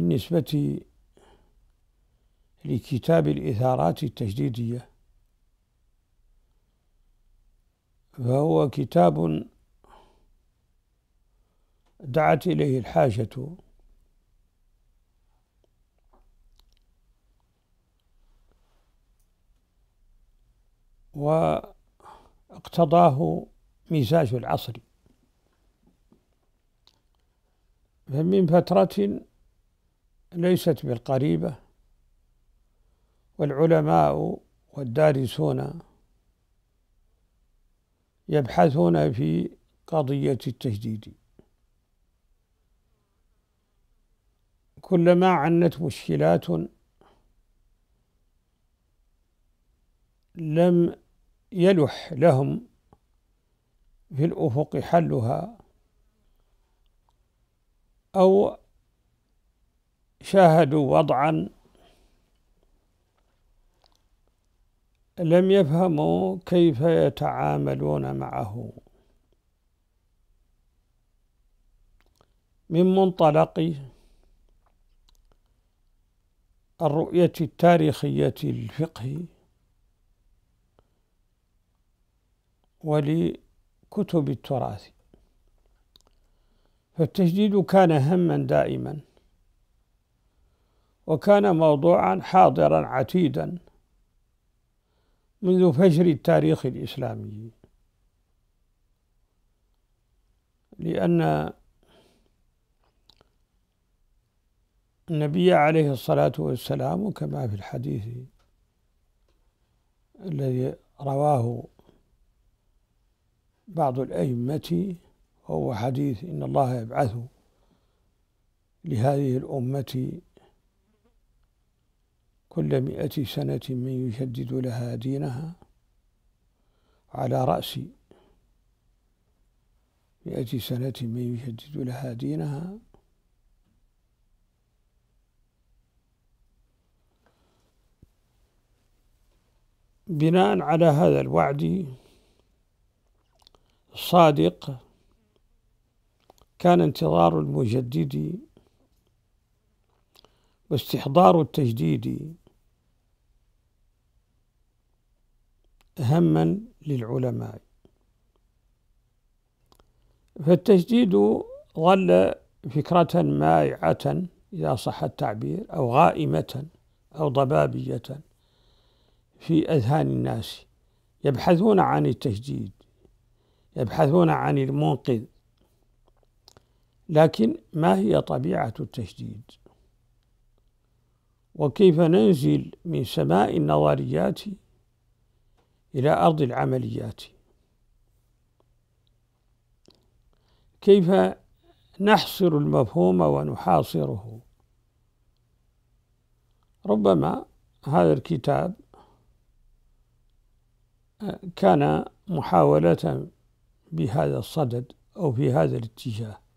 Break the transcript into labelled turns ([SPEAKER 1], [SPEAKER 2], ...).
[SPEAKER 1] بالنسبة لكتاب الإثارات التجديدية فهو كتاب دعت إليه الحاجة واقتضاه مزاج العصر فمن فترة ليست بالقريبة والعلماء والدارسون يبحثون في قضية التجديد كلما عنت مشكلات لم يلح لهم في الأفق حلها أو شاهدوا وضعا لم يفهموا كيف يتعاملون معه من منطلق الرؤية التاريخية للفقه ولكتب التراث فالتجديد كان هما دائما وكان موضوعا حاضرا عتيدا منذ فجر التاريخ الإسلامي لأن النبي عليه الصلاة والسلام كما في الحديث الذي رواه بعض الأئمة وهو حديث إن الله يبعث لهذه الأمة كل مئة سنة من يجدد لها دينها على رأس مئة سنة من يجدد لها دينها بناء على هذا الوعد الصادق كان انتظار المجدد واستحضار التجديد هما للعلماء فالتجديد ظل فكرة مائعة إذا صح التعبير أو غائمة أو ضبابية في أذهان الناس يبحثون عن التجديد يبحثون عن المنقذ لكن ما هي طبيعة التجديد وكيف ننزل من سماء النظريات إلى أرض العمليات كيف نحصر المفهوم ونحاصره ربما هذا الكتاب آه، كان محاولة بهذا الصدد أو في هذا الاتجاه